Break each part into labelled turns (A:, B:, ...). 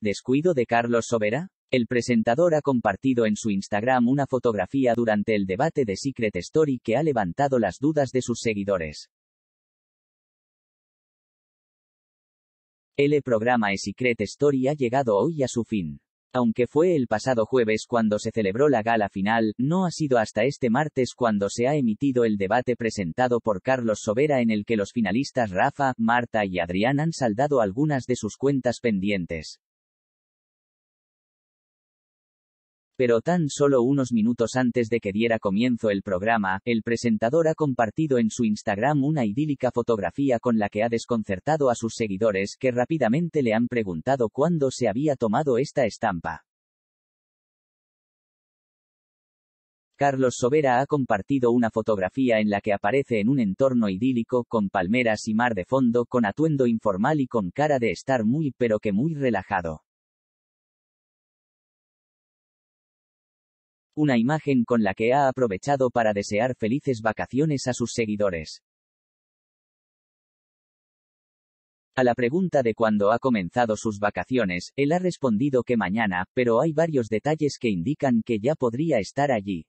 A: ¿Descuido de Carlos Sobera? El presentador ha compartido en su Instagram una fotografía durante el debate de Secret Story que ha levantado las dudas de sus seguidores. El programa Secret Story ha llegado hoy a su fin. Aunque fue el pasado jueves cuando se celebró la gala final, no ha sido hasta este martes cuando se ha emitido el debate presentado por Carlos Sobera en el que los finalistas Rafa, Marta y Adrián han saldado algunas de sus cuentas pendientes. Pero tan solo unos minutos antes de que diera comienzo el programa, el presentador ha compartido en su Instagram una idílica fotografía con la que ha desconcertado a sus seguidores que rápidamente le han preguntado cuándo se había tomado esta estampa. Carlos Sobera ha compartido una fotografía en la que aparece en un entorno idílico, con palmeras y mar de fondo, con atuendo informal y con cara de estar muy pero que muy relajado. una imagen con la que ha aprovechado para desear felices vacaciones a sus seguidores. A la pregunta de cuándo ha comenzado sus vacaciones, él ha respondido que mañana, pero hay varios detalles que indican que ya podría estar allí.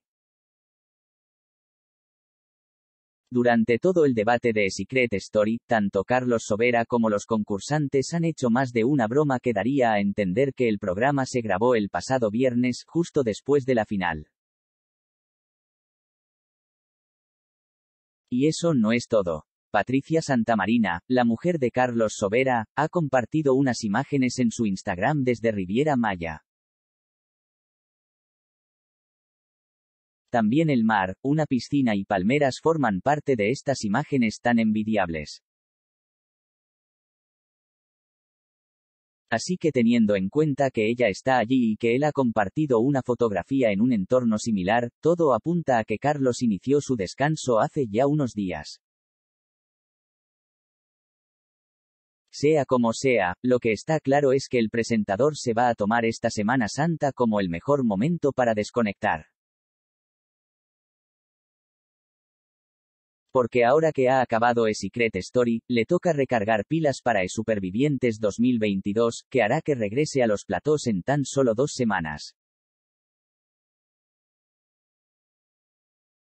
A: Durante todo el debate de Secret Story, tanto Carlos Sobera como los concursantes han hecho más de una broma que daría a entender que el programa se grabó el pasado viernes, justo después de la final. Y eso no es todo. Patricia Santamarina, la mujer de Carlos Sobera, ha compartido unas imágenes en su Instagram desde Riviera Maya. También el mar, una piscina y palmeras forman parte de estas imágenes tan envidiables. Así que teniendo en cuenta que ella está allí y que él ha compartido una fotografía en un entorno similar, todo apunta a que Carlos inició su descanso hace ya unos días. Sea como sea, lo que está claro es que el presentador se va a tomar esta Semana Santa como el mejor momento para desconectar. Porque ahora que ha acabado e Secret Story, le toca recargar pilas para e Supervivientes 2022, que hará que regrese a los platós en tan solo dos semanas.